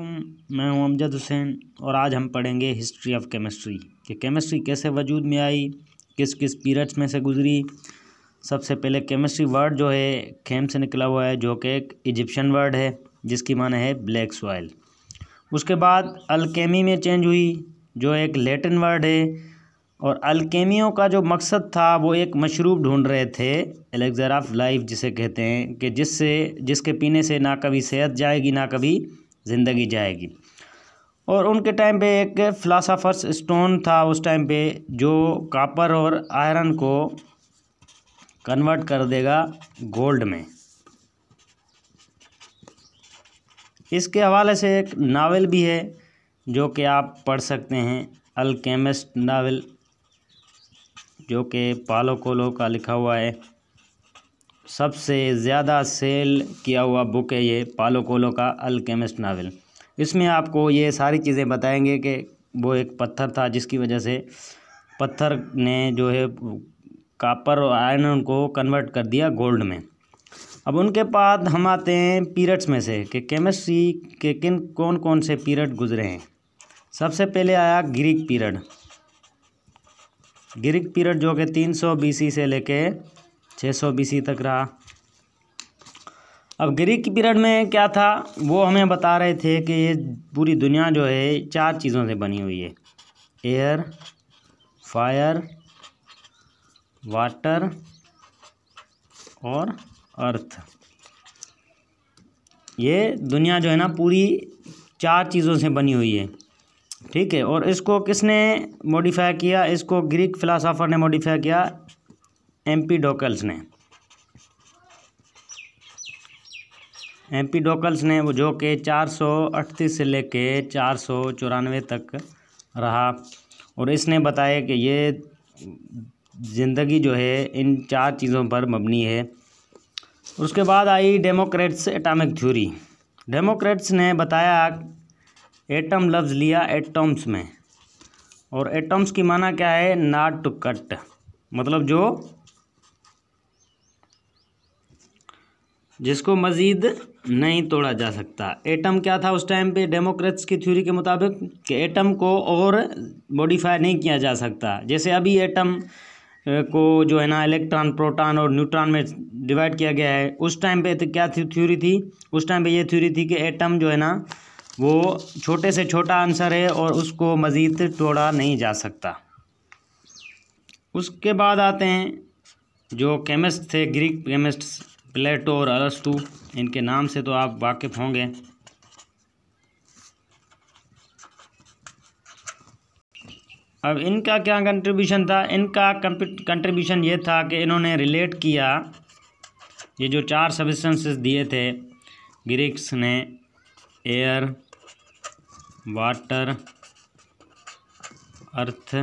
मैं हूं अमजद हुसैन और आज हम पढ़ेंगे हिस्ट्री ऑफ केमिस्ट्री कि केमिस्ट्री कैसे वजूद में आई किस किस पीरियड्स में से गुजरी सबसे पहले केमिस्ट्री वर्ड जो है खेम से निकला हुआ है जो कि एक इजिप्शियन वर्ड है जिसकी माना है ब्लैक सॉइल उसके बाद अलकेमी में चेंज हुई जो एक लेटिन वर्ड है और अलकेमियों का जो मकसद था वो एक मशरूब ढूंढ रहे थे एलेक्जर ऑफ लाइफ जिसे कहते हैं कि जिससे जिसके पीने से ना कभी सेहत जाएगी ना कभी ज़िंदगी जाएगी और उनके टाइम पे एक फ़िलासफ़र्स स्टोन था उस टाइम पे जो कापर और आयरन को कन्वर्ट कर देगा गोल्ड में इसके हवाले से एक नावल भी है जो कि आप पढ़ सकते हैं अलकेमिस्ट नावल जो कि पालो कोलो का लिखा हुआ है सबसे ज़्यादा सेल किया हुआ बुक है ये पालो कोलो का अल्केमिस्ट नावल इसमें आपको ये सारी चीज़ें बताएंगे कि वो एक पत्थर था जिसकी वजह से पत्थर ने जो है कापर और आयरन को कन्वर्ट कर दिया गोल्ड में अब उनके बाद हम आते हैं पीरियड्स में से कि केमिस्ट्री के किन कौन कौन से पीरियड गुजरे हैं सबसे पहले आया ग्रीक पीरियड ग्रीक पीरियड जो कि 300 बीसी से लेके छः सौ बीस तक रहा अब ग्रीक पीरियड में क्या था वो हमें बता रहे थे कि ये पूरी दुनिया जो है चार चीज़ों से बनी हुई है एयर फायर वाटर और अर्थ ये दुनिया जो है ना पूरी चार चीज़ों से बनी हुई है ठीक है और इसको किसने मॉडिफाई किया इसको ग्रीक फिलासफ़र ने मॉडिफाई किया एम्पीडोकल्स ने एम्पीडोकल्स ने वो जो सौ 438 से लेके चार तक रहा और इसने बताया कि ये ज़िंदगी जो है इन चार चीज़ों पर मबनी है उसके बाद आई डेमोक्रेट्स एटॉमिक थ्योरी डेमोक्रेट्स ने बताया एटम लफ्ज़ लिया एटम्स में और एटम्स की माना क्या है नाट टू कट मतलब जो जिसको मज़ीद नहीं तोड़ा जा सकता एटम क्या था उस टाइम पे डेमोक्रेट्स की थ्योरी के मुताबिक कि एटम को और मॉडिफाई नहीं किया जा सकता जैसे अभी एटम को जो है ना इलेक्ट्रॉन प्रोटॉन और न्यूट्रॉन में डिवाइड किया गया है उस टाइम पे तो क्या थ्योरी थी उस टाइम पे ये थ्योरी थी कि एटम जो है ना वो छोटे से छोटा आंसर है और उसको मज़ीद तोड़ा नहीं जा सकता उसके बाद आते हैं जो केमिस्ट थे ग्रीक केमिस्ट प्लेटो और अलस्टू इनके नाम से तो आप वाकिफ़ होंगे अब इनका क्या कंट्रीब्यूशन था इनका कंट्रीब्यूशन ये था कि इन्होंने रिलेट किया ये जो चार सबिस्टेंसेस दिए थे ग्रिक्स ने air water earth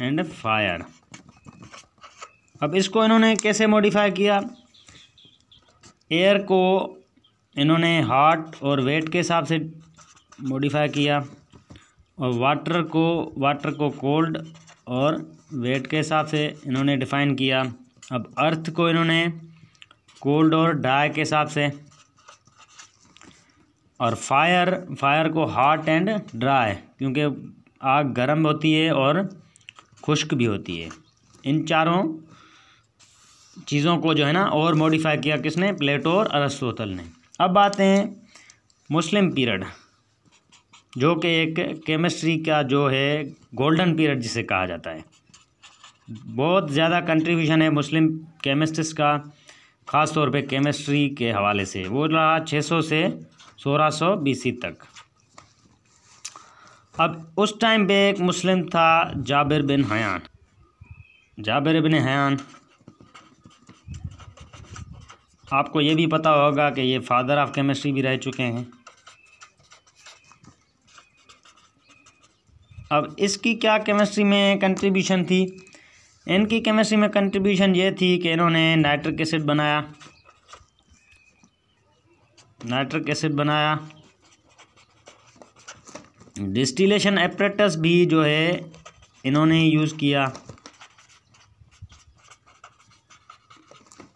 and fire अब इसको इन्होंने कैसे मॉडिफाई किया एयर को इन्होंने हार्ट और वेट के हिसाब से मॉडिफाई किया और वाटर को वाटर को कोल्ड और वेट के हिसाब से इन्होंने डिफ़ाइन किया अब अर्थ को इन्होंने कोल्ड और ड्राई के हिसाब से और फायर फायर को हॉट एंड ड्राई क्योंकि आग गर्म होती है और खुश्क भी होती है इन चारों चीज़ों को जो है ना और मॉडिफाई किया किसने प्लेटो और अरस्तोतल ने अब आते हैं मुस्लिम पीरियड जो कि एक केमिस्ट्री का जो है गोल्डन पीरियड जिसे कहा जाता है बहुत ज़्यादा कंट्रीब्यूशन है मुस्लिम केमिस्ट्स का ख़ास तौर पे केमिस्ट्री के हवाले से वो रहा 600 से 1600 सौ बीस तक अब उस टाइम पे एक मुस्लिम था Jabir bin Hayyan Jabir bin Hayyan आपको ये भी पता होगा कि ये फादर ऑफ केमिस्ट्री भी रह चुके हैं अब इसकी क्या केमिस्ट्री में कंट्रीब्यूशन थी इनकी केमिस्ट्री में कंट्रीब्यूशन ये थी कि इन्होंने नाइट्रिक एसिड बनाया नाइट्रिक एसिड बनाया डिस्टिलेशन एपरेटस भी जो है इन्होंने यूज़ किया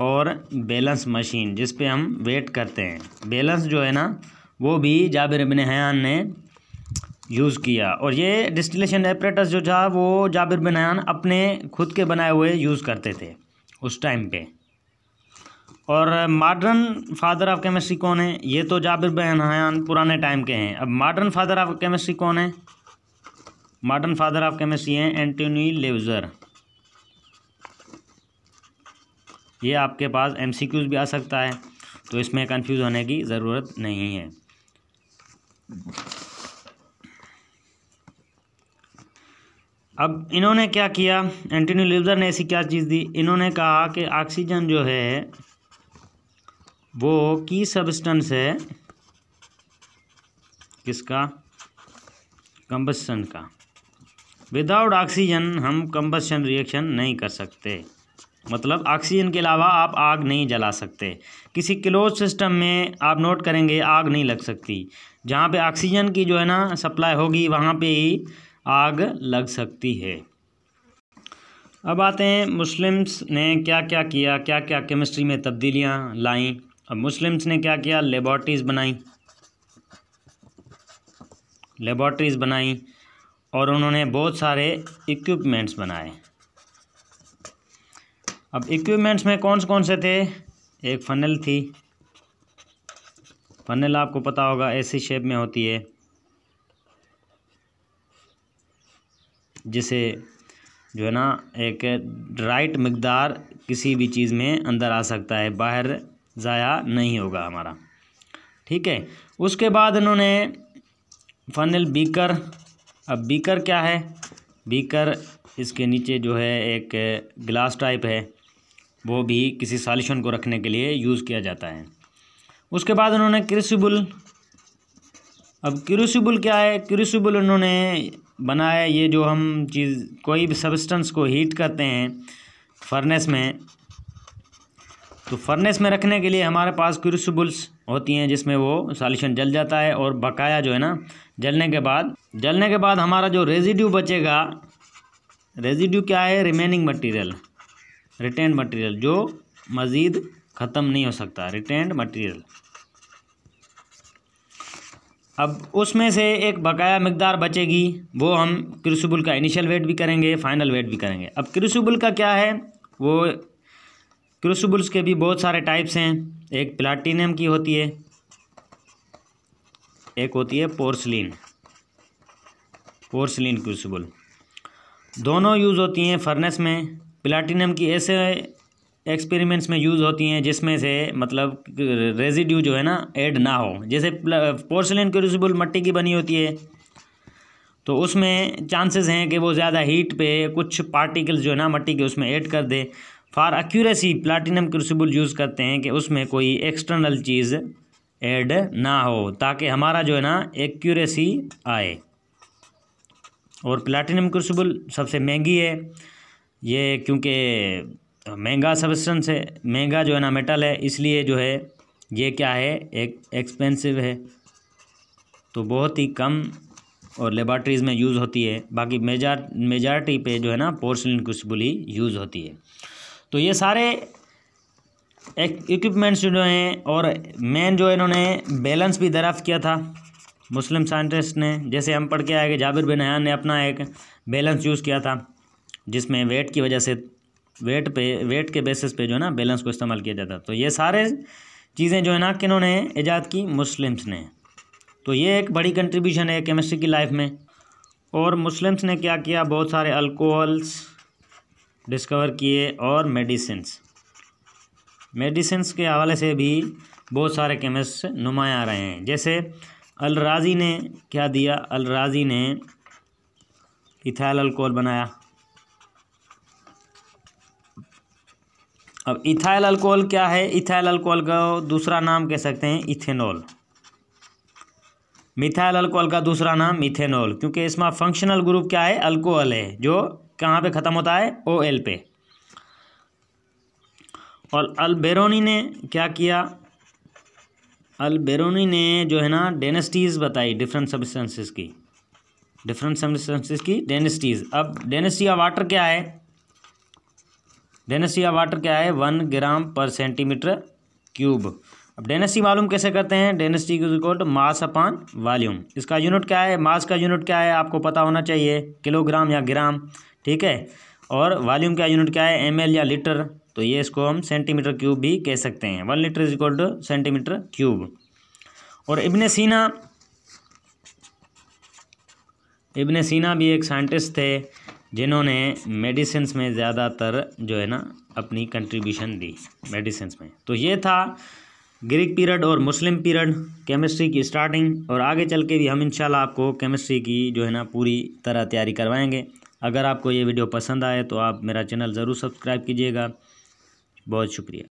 और बैलेंस मशीन जिस पे हम वेट करते हैं बैलेंस जो है ना वो भी जाबिर बिन हयान ने यूज़ किया और ये डिस्टिलेशन एपरेटस जो था वो जाबिर बिन हयान अपने खुद के बनाए हुए यूज़ करते थे उस टाइम पे और मॉडर्न फादर ऑफ केमिस्ट्री कौन है ये तो जाबिर बिन हयान पुराने टाइम के हैं अब मॉडर्न फादर ऑफ केमिस्ट्री कौन है मॉडर्न फादर ऑफ केमिस्ट्री हैं एंटोनी लेवज़र ये आपके पास एम भी आ सकता है तो इसमें कन्फ्यूज़ होने की ज़रूरत नहीं है अब इन्होंने क्या किया एंटीनी लिवजर ने ऐसी क्या चीज़ दी इन्होंने कहा कि ऑक्सीजन जो है वो की सब्सटेंस है किसका कंबस्टन का विदाउट ऑक्सीजन हम कम्बसन रिएक्शन नहीं कर सकते मतलब ऑक्सीजन के अलावा आप आग नहीं जला सकते किसी क्लोज सिस्टम में आप नोट करेंगे आग नहीं लग सकती जहाँ पे ऑक्सीजन की जो है ना सप्लाई होगी वहाँ पे ही आग लग सकती है अब आते हैं मुस्लिम्स ने क्या क्या किया क्या क्या केमिस्ट्री में तब्दीलियाँ लाई अब मुस्लिम्स ने क्या किया लेबॉर्ट्रीज़ बनाई लेबॉर्ट्रीज़ बनाई और उन्होंने बहुत सारे इक्विपमेंट्स बनाए अब इक्विपमेंट्स में कौन से कौन से थे एक फनल थी फनल आपको पता होगा ऐसी शेप में होती है जिसे जो है ना एक राइट मकदार किसी भी चीज़ में अंदर आ सकता है बाहर ज़ाया नहीं होगा हमारा ठीक है उसके बाद इन्होंने फनल बीकर अब बीकर क्या है बीकर इसके नीचे जो है एक ग्लास टाइप है वो भी किसी सॉल्यूशन को रखने के लिए यूज़ किया जाता है उसके बाद उन्होंने क्रूसिबल अब क्रूसिबल क्या है क्रूसिबल उन्होंने बनाया ये जो हम चीज़ कोई भी सब्सटेंस को हीट करते हैं फर्नेस में तो फर्नेस में रखने के लिए हमारे पास क्रूसिबल्स होती हैं जिसमें वो सॉल्यूशन जल जाता है और बकाया जो है ना जलने के बाद जलने के बाद हमारा जो रेजिड्यू बचेगा रेजिड्यू क्या है रिमेनिंग मटेरियल रिटेन मटेरियल जो मज़ीद ख़त्म नहीं हो सकता रिटेंड मटेरियल अब उसमें से एक बकाया मकदार बचेगी वो हम क्रिसबुल का इनिशियल वेट भी करेंगे फाइनल वेट भी करेंगे अब क्रिसबुल का क्या है वो क्रिसबुल्स के भी बहुत सारे टाइप्स हैं एक प्लाटीनियम की होती है एक होती है पोर्सलिन पोर्सलिन क्रिसबुल दोनों यूज़ होती हैं फर्नेस में प्लाटिनम की ऐसे एक्सपेरिमेंट्स में यूज़ होती हैं जिसमें से मतलब रेजिड्यू जो है ना ऐड ना हो जैसे पोर्सलिन क्रूसिबल मट्टी की बनी होती है तो उसमें चांसेस हैं कि वो ज़्यादा हीट पे कुछ पार्टिकल्स जो है ना मट्टी के उसमें ऐड कर दे for accuracy platinum crucible use करते हैं कि उसमें कोई एक्सटर्नल चीज़ ऐड ना हो ताकि हमारा जो है ना एक्यूरेसी आए और प्लाटिनम क्रूसिबल सबसे महंगी है ये क्योंकि महंगा सबस्टेंस है महंगा जो है ना मेटल है इसलिए जो है ये क्या है एक एक्सपेंसिव है तो बहुत ही कम और लेबार्ट्रीज़ में यूज़ होती है बाकी मेजार मेजॉरिटी पे जो है ना पोर्सलिन खुशबुली यूज़ होती है तो ये सारे इक्विपमेंट्स जो हैं और मेन जो इन्होंने बैलेंस भी दराफ़ किया था मुस्लिम साइंटिस्ट ने जैसे हम पढ़ के आए कि जाबिर बिन हयान ने अपना एक बैलेंस यूज़ किया था जिसमें वेट की वजह से वेट पे वेट के बेसिस पे जो है ना बैलेंस को इस्तेमाल किया जाता तो ये सारे चीज़ें जो है ना किन्होंने ईजाद की मुस्लिम्स ने तो ये एक बड़ी कंट्रीब्यूशन है केमिस्ट्री की लाइफ में और मुस्लिम्स ने क्या किया बहुत सारे अल्कोहल्स डिस्कवर किए और मेडिसिन्स मेडिसिनस के हवाले से भी बहुत सारे केमिस्ट नुमाया रहे हैं जैसे अलराजी ने क्या दिया अलराजी ने इथाइल अल्कोहल बनाया अब इथाइल अल्कोहल क्या है इथाइल अल्कोहल का दूसरा नाम कह सकते हैं इथेनॉल मिथाइल अल्कोहल का दूसरा नाम इथेनॉल क्योंकि इसमें फंक्शनल ग्रुप क्या है अल्कोहल है जो कहाँ पे ख़त्म होता है ओ एल पे और अलबेरोनी ने क्या किया अलबेरोनी ने जो है ना डेनेस्टीज़ बताई डिफरेंट सब्सटेंसेस की डिफरेंट सब्सटेंसेस की डेनेस्टीज़ अब डेनेस्टी ऑफ वाटर क्या है डेनेसिया वाटर क्या है वन ग्राम पर सेंटीमीटर क्यूब अब डेनेसी मालूम कैसे करते हैं density record mass upon volume इसका यूनिट क्या है मास का यूनिट क्या है आपको पता होना चाहिए किलोग्राम या ग्राम ठीक है और वॉल्यूम का यूनिट क्या है एम या लीटर तो ये इसको हम सेंटीमीटर क्यूब भी कह सकते हैं one litre is equal to centimetre cube और इबन सीना इबन सीना भी एक साइंटिस्ट थे जिन्होंने मेडिसिन में ज़्यादातर जो है ना अपनी कंट्रीब्यूशन दी मेडिसिन में तो ये था ग्रीक पीरियड और मुस्लिम पीरियड केमिस्ट्री की स्टार्टिंग और आगे चल के भी हम इंशाल्लाह आपको केमिस्ट्री की जो है ना पूरी तरह तैयारी करवाएंगे अगर आपको ये वीडियो पसंद आए तो आप मेरा चैनल ज़रूर सब्सक्राइब कीजिएगा बहुत शुक्रिया